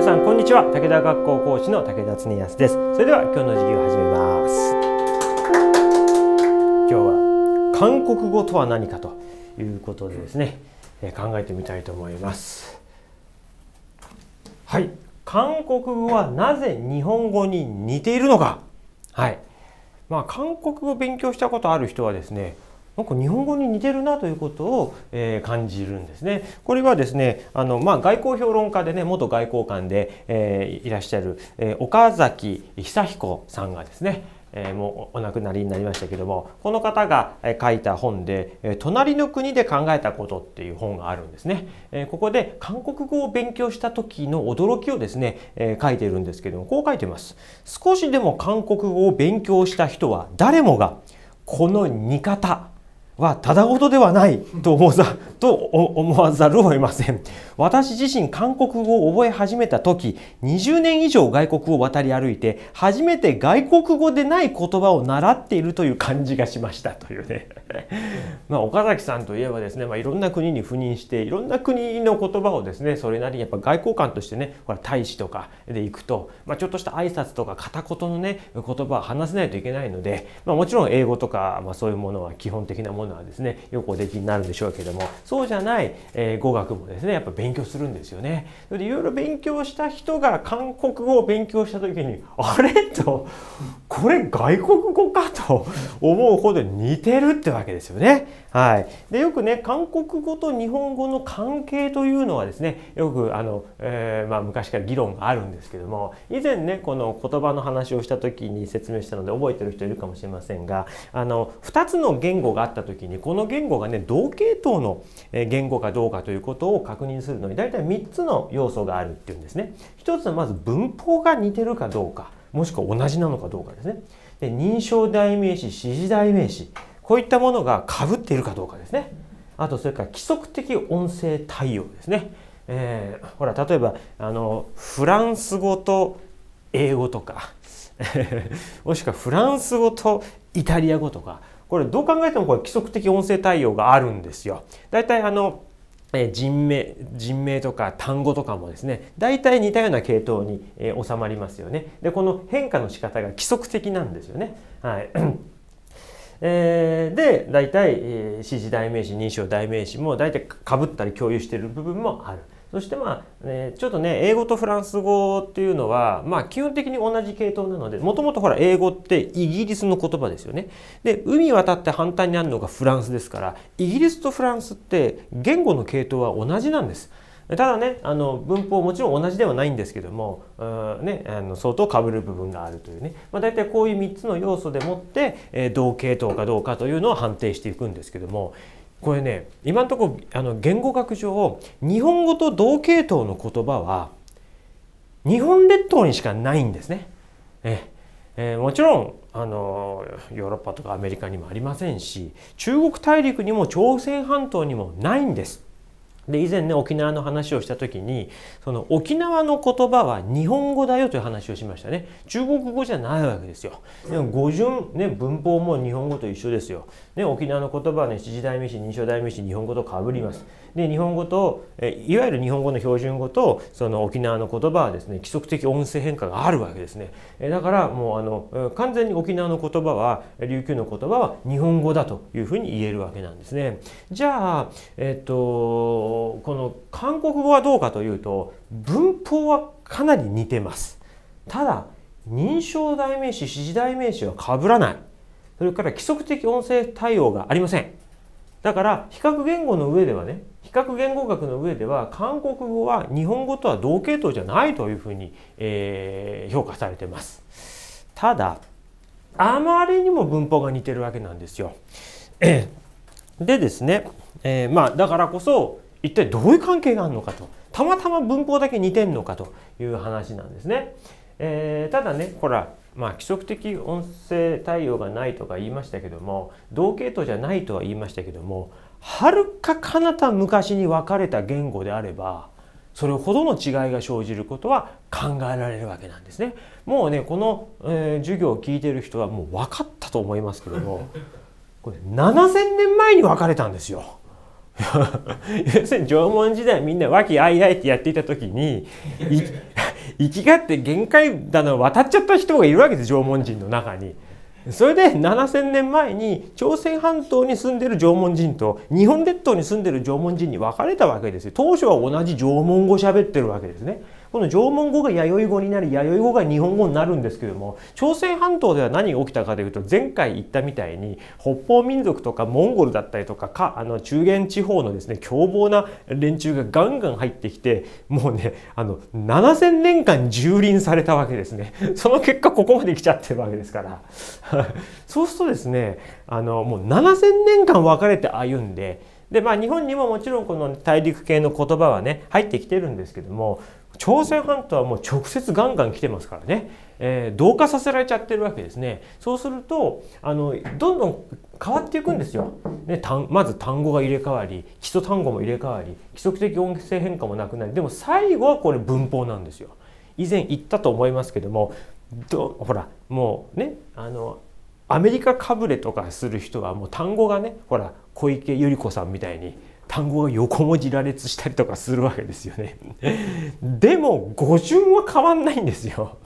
皆さんこんにちは武田学校講師の武田恒康ですそれでは今日の授業を始めます今日は韓国語とは何かということでですね、え考えてみたいと思いますはい韓国語はなぜ日本語に似ているのかはいまあ韓国語を勉強したことある人はですねなんか日本語に似てるなということを、えー、感じるんですね。これはですね、あのまあ、外交評論家でね、元外交官で、えー、いらっしゃる、えー、岡崎久彦さんがですね、えー、もうお亡くなりになりましたけどもこの方が書いた本で「え隣の国で考えたこと」っていう本があるんですね。えー、ここで韓国語を勉強した時の驚きをですね、えー、書いてるんですけどもこう書いてます。少しでも韓国語を勉強した人は誰もがこの2型はただごとではないと思ざ と思わざるを得ません私自身韓国語を覚え始めた時20年以上外国を渡り歩いて初めて外国語でない言葉を習っているという感じがしましたというね まあ岡崎さんといえばですね、まあ、いろんな国に赴任していろんな国の言葉をですねそれなりにやっぱ外交官としてねほら大使とかで行くと、まあ、ちょっとした挨拶とか片言のね言葉は話せないといけないので、まあ、もちろん英語とか、まあ、そういうものは基本的なもののはですねよくおできになるんでしょうけどもそうじゃない、えー、語学もですねやっぱ勉強するんですよね。でいろいろ勉強した人が韓国語を勉強した時にあれとこれ外国語かと思うほど似てるってわけですよね。はい、でよくね韓国語と日本語の関係というのはですねよくあの、えー、まあ、昔から議論があるんですけども以前ねこの言葉の話をした時に説明したので覚えてる人いるかもしれませんがあの2つの言語があった時にこの言語がね同系統の言語かどうかということを確認するのに大体3つの要素があるっていうんですね。1つはまず文法が似てるかどうかもしくは同じなのかどうかですね。で認証代名詞指示代名詞こういったものがかぶっているかどうかですね。あとそれから規則的音声対応ですね。えー、ほら例えばあのフランス語と英語とか もしくはフランス語とイタリア語とかこれどう考えてもこれ規則的音声対応があるんですよ。だいたいあの人名人名とか単語とかもですね大体似たような系統に、え収まりますよねでこの変化の仕方が規則的なんですよねはい えー、で大体、えー、指示代名詞認証代名詞も大体かぶったり共有している部分もある。そしてまあ、ね、ちょっとね英語とフランス語っていうのは、まあ、基本的に同じ系統なのでもともとほら英語ってイギリスの言葉ですよね。で海渡って反対にあるのがフランスですからイギリスとフランスって言語の系統は同じなんです。ただねあの文法もちろん同じではないんですけども、うね、あの相当かぶる部分があるというね、まあ、大体こういう3つの要素でもって、えー、同系統かどうかというのを判定していくんですけどもこれね今のところあの言語学上日本語と同系統の言葉は日本列島にしかないんですね。ええー、もちろんあのヨーロッパとかアメリカにもありませんし中国大陸にも朝鮮半島にもないんです。で以前ね沖縄の話をした時にその沖縄の言葉は日本語だよという話をしましたね中国語じゃないわけですよでも語順ね文法も日本語と一緒ですよ、ね、沖縄の言葉はね七時代名詞二章代名詞日本語とかぶりますで日本語とえいわゆる日本語の標準語とその沖縄の言葉はですね規則的音声変化があるわけですねえだからもうあの完全に沖縄の言葉は琉球の言葉は日本語だというふうに言えるわけなんですねじゃあえっとこの韓国語はどうかというと文法はかなり似てますただ認証代名詞指示代名詞はかぶらないそれから規則的音声対応がありませんだから比較言語の上ではね比較言語学の上では韓国語は日本語とは同系統じゃないというふうに、えー、評価されてますただあまりにも文法が似てるわけなんですよ。でですね、えー、まあだからこそ一体どういう関係があるのかとたまたま文法だけ似てんのかという話なんですね。えー、ただねほらまあ、規則的音声対応がないとか言いましたけども同系統じゃないとは言いましたけどもはるか彼方昔に分かれた言語であればそれほどの違いが生じることは考えられるわけなんですね。もうねこの、えー、授業を聞いてる人はもう分かったと思いますけどもこれ7000年前に分かれたんですよ。要するに縄文時代みんな和気あいあいってやっていた時に 生きがって限界だの渡っちゃった人がいるわけです縄文人の中に。それで7,000年前に朝鮮半島に住んでる縄文人と日本列島に住んでる縄文人に分かれたわけですよ。当初は同じ縄文語喋ってるわけですね。この縄文語が弥生語になり弥生語が日本語になるんですけども朝鮮半島では何が起きたかというと前回言ったみたいに北方民族とかモンゴルだったりとかかあの中原地方のですね凶暴な連中がガンガン入ってきてもうねあの7,000年間蹂躙されたわけですねその結果ここまで来ちゃってるわけですから そうするとですねあのもう7,000年間分かれて歩んででまあ日本にももちろんこの大陸系の言葉はね入ってきてるんですけども朝鮮半島はもう直接ガンガン来てますからね、えー、同化させられちゃってるわけですねそうするとあのどんどん変わっていくんですよ、ね、まず単語が入れ替わり基礎単語も入れ替わり規則的音声変化もなくなりでも最後はこれ文法なんですよ以前言ったと思いますけどもどほらもうねあのアメリカかぶれとかする人はもう単語がねほら小池百合子さんみたいに単語が横文字羅列したりとかするわけですよね。でも語順は変わんないんですよ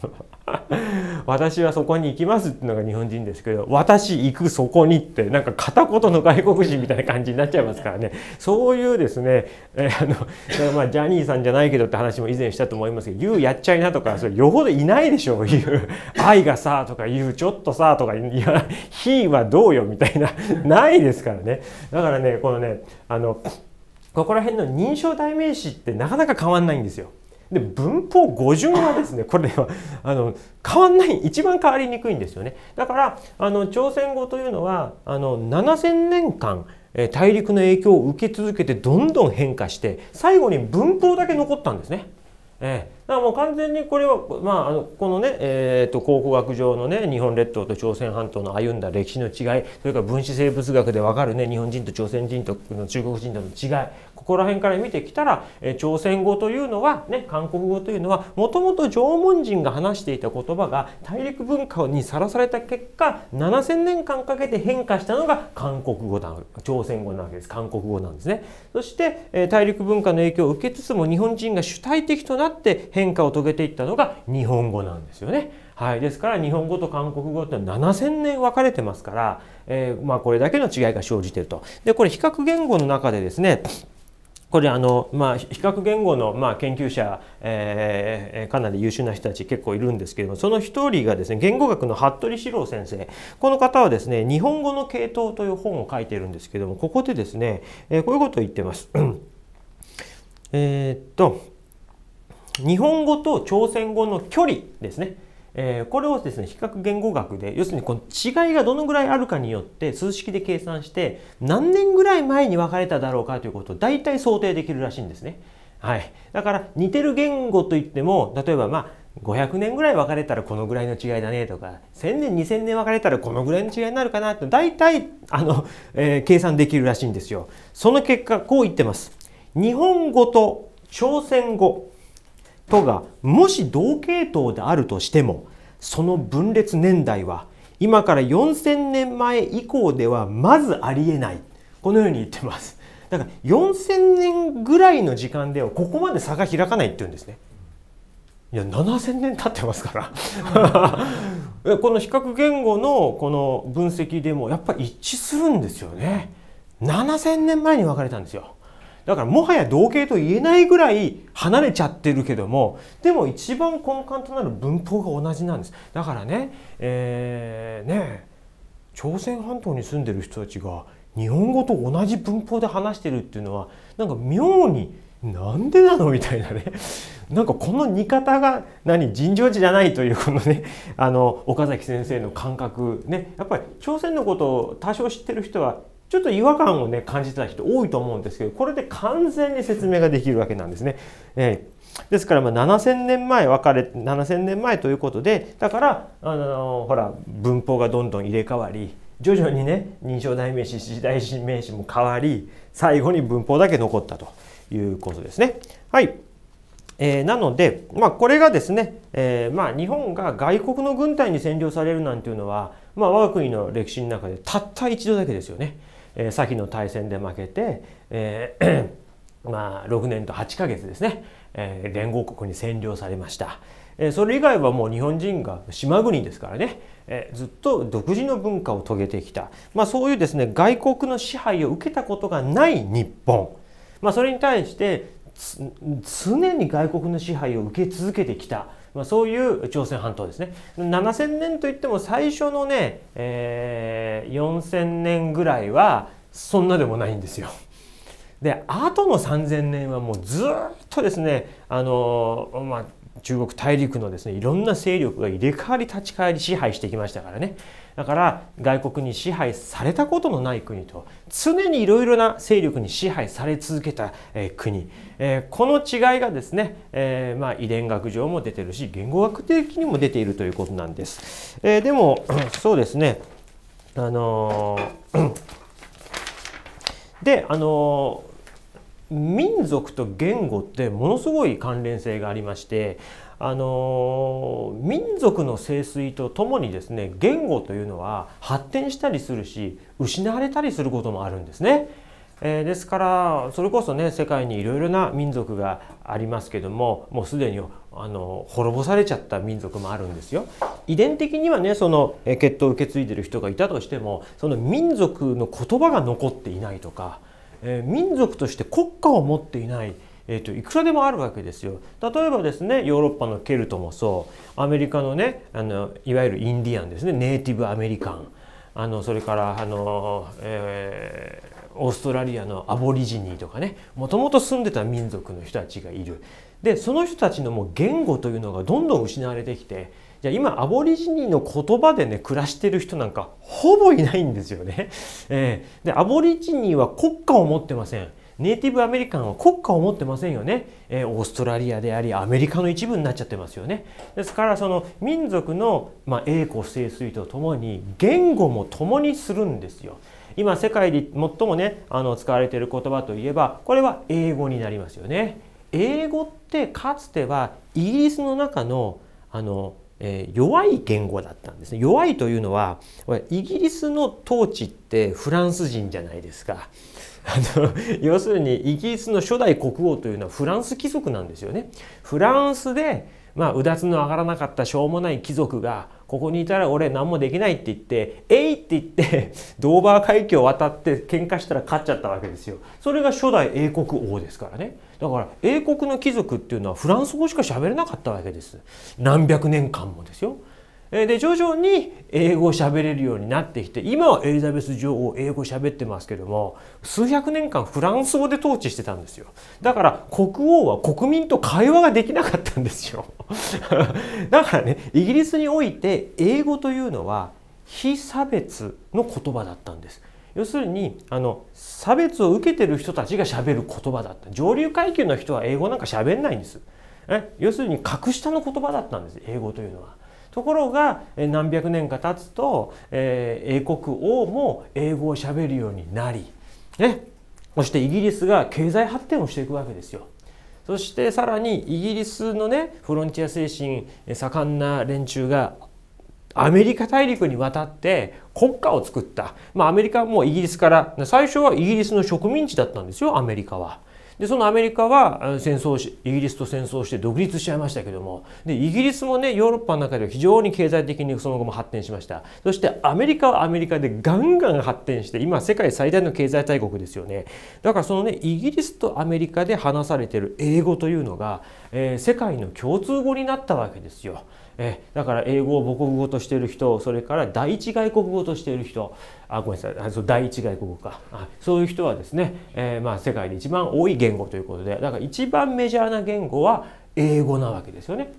私はそこに行きますっていうのが日本人ですけど私行くそこにってなんか片言の外国人みたいな感じになっちゃいますからねそういうですね、えー、あの まあジャニーさんじゃないけどって話も以前したと思いますけど「言うやっちゃいな」とかそれよほどいないでしょう「言う 愛がさ」とか「言うちょっとさ」とか「いや非はどうよ」みたいなないですからねだからねこのねあのここら辺の認証代名詞ってなかなか変わんないんですよ。で文法語順はですねこれはあの変わんない一番変わりにくいんですよねだからあの朝鮮語というのはあの7000年間大陸の影響を受け続けてどんどん変化して最後に文法だけ残ったんですね。ええ、だからもう完全にこれは、まあ、あのこのね、えーと、考古学上のね日本列島と朝鮮半島の歩んだ歴史の違いそれから分子生物学で分かるね日本人と朝鮮人と中国人との違いここら辺から見てきたら、え朝鮮語というのは、ね、韓国語というのはもともと縄文人が話していた言葉が大陸文化にさらされた結果7,000年間かけて変化したのが韓国語だ朝鮮語なわけです韓国語なんですね。そして、え大陸文化の影響を受けつつも日本人が主体的となって変化を遂げていったのが日本語なんですよね。はい、ですから日本語と韓国語って7,000年分かれてますから、えー、まあ、これだけの違いが生じてると。でこれ比較言語の中でですねこれあの、まあ、比較言語の、まあ、研究者、えー、かなり優秀な人たち結構いるんですけれどもその一人がですね言語学の服部史郎先生この方はですね「日本語の系統」という本を書いてるんですけどもここでですね、えー、こういうことを言ってます。えー、っと日本語と朝鮮語の距離ですね、えー、これをですね比較言語学で要するにこの違いがどのぐらいあるかによって数式で計算して何年ぐらい前に別れただろうかということを大体想定できるらしいんですね。はい、だから似てる言語といっても例えばまあ500年ぐらい別れたらこのぐらいの違いだねとか1000年2000年別れたらこのぐらいの違いになるかなって大体あの、えー、計算できるらしいんですよ。その結果こう言ってます。日本語と朝鮮語とがもし同系統であるとしてもその分裂年代は今から4000年前以降ではまずありえないこのように言ってますだから4000年ぐらいの時間ではここまで差が開かないって言うんですねいや7000年経ってますから この比較言語のこの分析でもやっぱ一致するんですよね7000年前に分かれたんですよだからもはや同型と言えないぐらい離れちゃってるけどもでも一番根幹となる文法が同じなんですだからねえー、ね朝鮮半島に住んでる人たちが日本語と同じ文法で話してるっていうのはなんか妙になんでなのみたいなね なんかこの似方が何尋常時じゃないというこのねあの岡崎先生の感覚ねやっぱり朝鮮のことを多少知ってる人はちょっと違和感をね感じてた人多いと思うんですけどこれで完全に説明ができるわけなんですね。えー、ですからまあ7,000年前別れ7,000年前ということでだからあのー、ほら文法がどんどん入れ替わり徐々にね認証代名詞指示代名詞も変わり最後に文法だけ残ったということですね。はい、えー、なので、まあ、これがですね、えー、まあ日本が外国の軍隊に占領されるなんていうのは、まあ、我が国の歴史の中でたった一度だけですよね。えー、先の大戦で負けて、えー、まあ、6年と8ヶ月ですね、えー、連合国に占領されました。えそれ以外はもう日本人が島国ですからね、えずっと独自の文化を遂げてきた、まあ、そういうですね外国の支配を受けたことがない日本、まあ、それに対して常に外国の支配を受け続けてきた。まあ、そういう朝鮮半島ですね7000年といっても最初のね、えー、4000年ぐらいはそんなでもないんですよ。で後の3,000年はもうずっとですねあの、まあ、中国大陸のですねいろんな勢力が入れ替わり立ち替わり支配してきましたからねだから外国に支配されたことのない国と常にいろいろな勢力に支配され続けた、え国、えこの違いがですね、えまあ、遺伝学上も出てるし言語学的にも出ているということなんです。えでも そうですねあのー、であのー、民族と言語ってものすごい関連性がありましてあの民族の盛衰とともにですね言語というのは発展したりするし失われたりすることもあるんですね。えー、ですからそれこそね世界にいろいろな民族がありますけどももうすでにあの滅ぼされちゃった民族もあるんですよ。遺伝的にはねその血統を受け継いでる人がいたとしてもその民族の言葉が残っていないとか、えー、民族として国家を持っていない。えーと、いくらでもあるわけですよ。例えばですねヨーロッパのケルトもそうアメリカのねあのいわゆるインディアンですねネイティブアメリカンあのそれからあの、えー、オーストラリアのアボリジニーとかねもともと住んでた民族の人たちがいる。でその人たちのもう言語というのがどんどん失われてきてじゃあ今アボリジニーの言葉でね暮らしてる人なんかほぼいないんですよね。えー、でアボリジニーは国家を持ってません。ネイティブアメリカンは国家を持ってませんよね、えー、オーストラリアでありアメリカの一部になっちゃってますよねですからその民族の、まあ、栄光盛衰とともに言語も共にするんですよ今世界で最もねあの使われている言葉といえばこれは英語になりますよね英語ってかつてはイギリスの中のあの、えー、弱い言語だったんですね弱いというのはイギリスの統治ってフランス人じゃないですかあの要するにイギリスの初代国王というのはフランス貴族なんですよね。フランスで、まあ、うだつの上がらなかったしょうもない貴族がここにいたら俺何もできないって言って「えい!」って言って ドーバー海峡を渡って喧嘩したら勝っちゃったわけですよ。それが初代英国王ですからね。だから英国の貴族っていうのはフランス語しか喋れなかったわけです。何百年間もですよ。で徐々に英語を喋れるようになってきて今はエリザベス女王英語喋ってますけども数百年間フランス語で統治してたんですよだから国王は国民と会話ができなかったんですよ だからねイギリスにおいて英語というのは非差別の言葉だったんです要するにあの差別を受けてる人たちがしゃべる言葉だった上流階級の人は英語なんか喋んないんです要するに格下の言葉だったんです英語というのは。ところが何百年か経つと、えー、英国王も英語をしゃべるようになり、ね、そしてイギリスが経済発展をしていくわけですよ。そしてさらにイギリスのねフロンティア精神盛んな連中がアメリカ大陸に渡って国家を作った、まあ、アメリカもイギリスから最初はイギリスの植民地だったんですよアメリカは。でそのアメリカは戦争しイギリスと戦争して独立しちゃいましたけどもでイギリスもねヨーロッパの中では非常に経済的にその後も発展しましたそしてアメリカはアメリカでガンガン発展して今世界最大の経済大国ですよねだからそのねイギリスとアメリカで話されてる英語というのが、えー、世界の共通語になったわけですよ。えだから英語を母国語としている人それから第一外国語としている人あごめんなさいそう第一外国語かあそういう人はですね、えー、まあ、世界で一番多い言語ということでだから一番メジャーな言語は英語なわけですよね。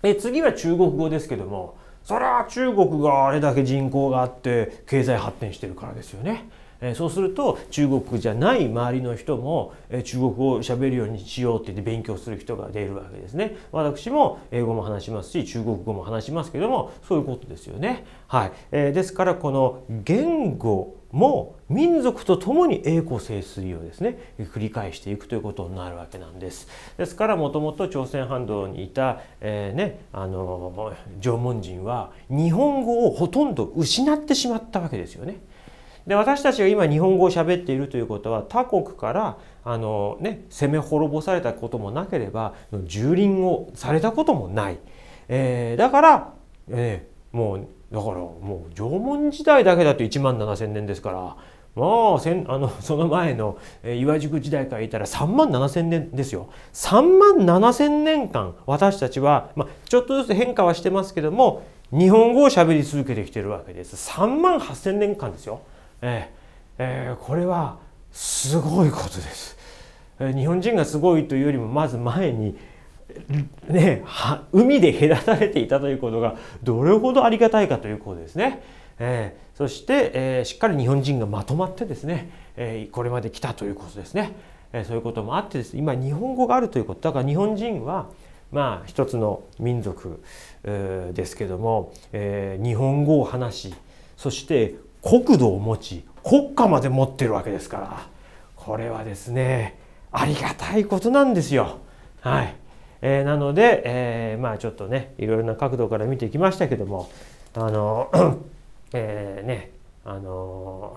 で次は中国語ですけどもそれは中国があれだけ人口があって経済発展してるからですよね。えそうすると中国じゃない周りの人も、え中国語を喋るようにしようって言って勉強する人が出るわけですね。私も英語も話しますし中国語も話しますけどもそういうことですよね。はいえー、ですからこの言語も民族とともに栄枯盛衰をですね繰り返していくということになるわけなんです。ですからもともと朝鮮半島にいた、えー、ね、あの縄文人は日本語をほとんど失ってしまったわけですよね。で私たちが今日本語を喋っているということは他国からあの、ね、攻め滅ぼされたこともなければ蹂躙をされたこともない、えー、だから、えー、もうだからもう縄文時代だけだと1万7,000年ですからもうせんあのその前の、え岩宿時代から言ったら3万7,000年ですよ3万7,000年間私たちは、まあ、ちょっとずつ変化はしてますけども日本語を喋り続けてきてるわけです3万8,000年間ですよ。ええー、これはすごいことです。日本人がすごいというよりもまず前にね、海で隔たれていたということがどれほどありがたいかということですね。えー、そして、えー、しっかり日本人がまとまってですね、えー、これまで来たということですね、えそういうこともあってです、今日本語があるということだから日本人はまあ一つの民族、ですけども、え日本語を話しそして国土を持ち国家まで持ってるわけですからこれはですねありがたいことなんですよ。はい、えー、なので、えー、まあちょっとねいろいろな角度から見ていきましたけどもあの、えねあの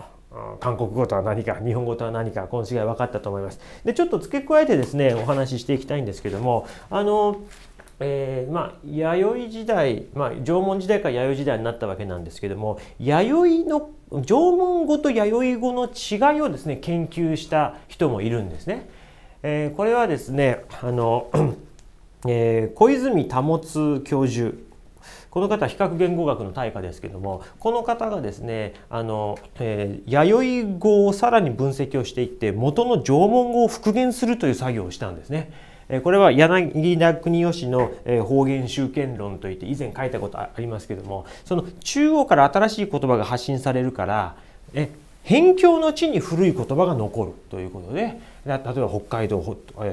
韓国語とは何か日本語とは何かこの違い分かったと思います。でちょっと付け加えてですねお話ししていきたいんですけどもあのえー、まあ、弥生時代、まあ、縄文時代から弥生時代になったわけなんですけども弥生の縄文語と弥生語の違いをですね研究した人もいるんですね。えー、これはですねあの、えー、小泉保教授この方比較言語学の大家ですけどもこの方がですねあの、えー、弥生語をさらに分析をしていって元の縄文語を復元するという作業をしたんですね。これは柳田国義の方言集権論といって以前書いたことありますけどもその中央から新しい言葉が発信されるからえ辺境の地に古い言葉が残るということで例えば北海道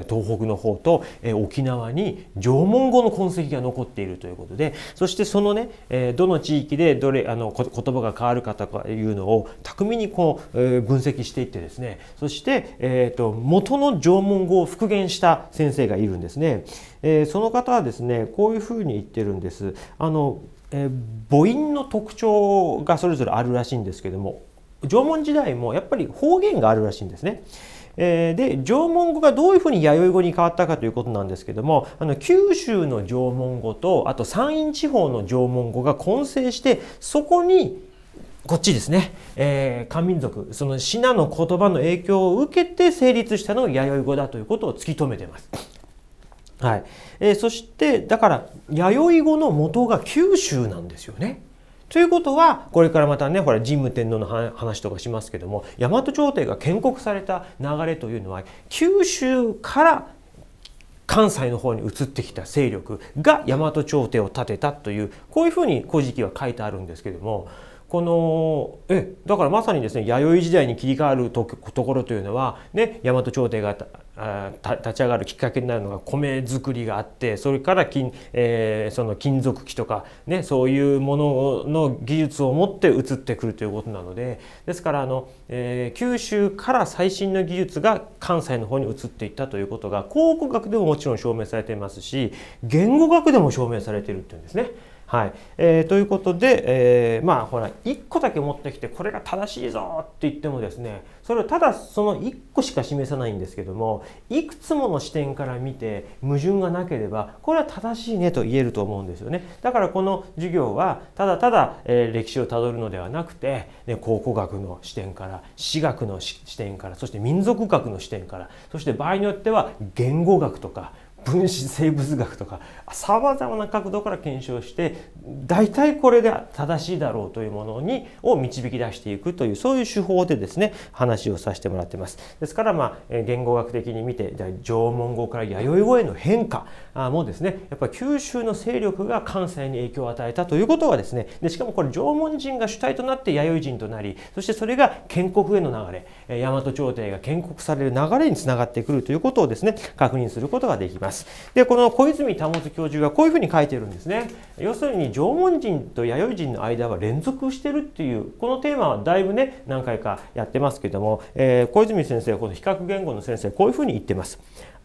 東北の方と沖縄に縄文語の痕跡が残っているということでそしてそのねどの地域でどれあの言葉が変わるかというのを巧みにこう分析していってですねそして、えー、と元の縄文語を復元した先生がいるんですね。えその方はですねこういうふうに言ってるんです。あのえ母音の特徴がそれぞれあるらしいんですけども縄文時代もやっぱり方言があるらしいんですね。えー、で縄文語がどういうふうに弥生語に変わったかということなんですけどもあの九州の縄文語とあと山陰地方の縄文語が混成してそこにこっちですね、えー、漢民族その信濃の言葉の影響を受けて成立したのが弥生語だということを突き止めてます。はいえー、そしてだから弥生語の元が九州なんですよね。ということはこれからまたねほら神武天皇の話とかしますけども大和朝廷が建国された流れというのは九州から関西の方に移ってきた勢力が大和朝廷を建てたというこういうふうに「古事記」は書いてあるんですけどもこのえだからまさにですね弥生時代に切り替わるところというのはね大和朝廷が立ち上がるきっかけになるのが米作りがあってそれから金,、えー、その金属機とか、ね、そういうものの技術を持って移ってくるということなのでですからあの、えー、九州から最新の技術が関西の方に移っていったということが考古学でももちろん証明されていますし言語学でも証明されているっていうんですね。はいえー、ということで、えー、まあほら1個だけ持ってきてこれが正しいぞって言ってもですねそれをただその1個しか示さないんですけどもいくつもの視点から見て矛盾がなければこれは正しいねと言えると思うんですよねだからこの授業はただただ、えー、歴史をたどるのではなくて、ね、考古学の視点から史学の視点からそして民族学の視点からそして場合によっては言語学とか分子生物学とかさまざまな角度から検証して大体これで正しいだろうというものにを導き出していくというそういう手法でですね話をさせてもらってます。ですからまあ言語学的に見て縄文語から弥生語への変化もですねやっぱり九州の勢力が関西に影響を与えたということはですねでしかもこれ縄文人が主体となって弥生人となりそしてそれが建国への流れ大和朝廷が建国される流れにつながってくるということをですね確認することができます。でこの小泉保教授がこういうふうに書いてるんですね。要するに縄文人と弥生人の間は連続してるっていうこのテーマはだいぶね何回かやってますけども、えー、小泉先生この比較言語の先生こういうふうに言ってます。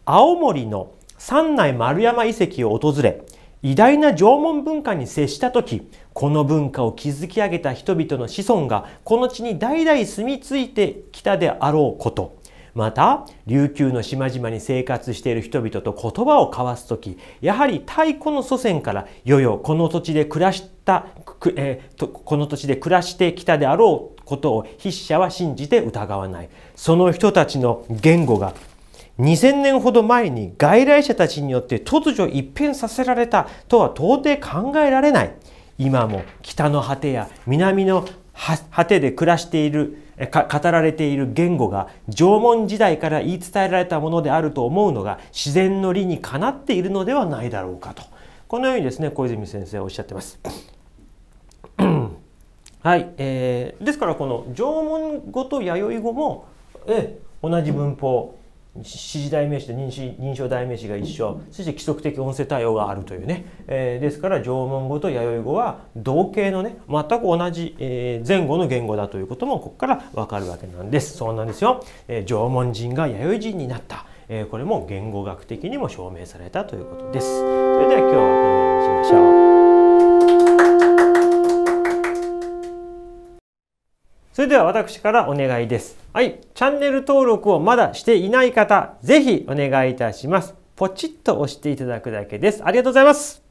青森の三内丸山遺跡を訪れ偉大な縄文文化に接した時この文化を築き上げた人々の子孫がこの地に代々住み着いてきたであろうことまた琉球の島々に生活している人々と言葉を交わす時やはり太古の祖先からよよこの土地で暮らした、えー、この土地で暮らしてきたであろうことを筆者は信じて疑わないその人たちの言語が2000年ほど前に外来者たちによって突如一変させられたとは到底考えられない今も北の果てや南の果てで暮らしている語られている言語が縄文時代から言い伝えられたものであると思うのが自然の理にかなっているのではないだろうかとこのようにですね小泉先生はおっしゃってます。はい、えー、ですからこの縄文語と弥生語も、えー、同じ文法指示代名詞と認認証代名詞が一緒そして規則的音声対応があるというね、えー、ですから縄文語と弥生語は同型のね全く同じ、えー、前後の言語だということもここからわかるわけなんですそうなんですよ、えー、縄文人が弥生人になった、えー、これも言語学的にも証明されたということですそれでは今日はこのうにしましょうそれでは私からお願いです。はい。チャンネル登録をまだしていない方、ぜひお願いいたします。ポチッと押していただくだけです。ありがとうございます。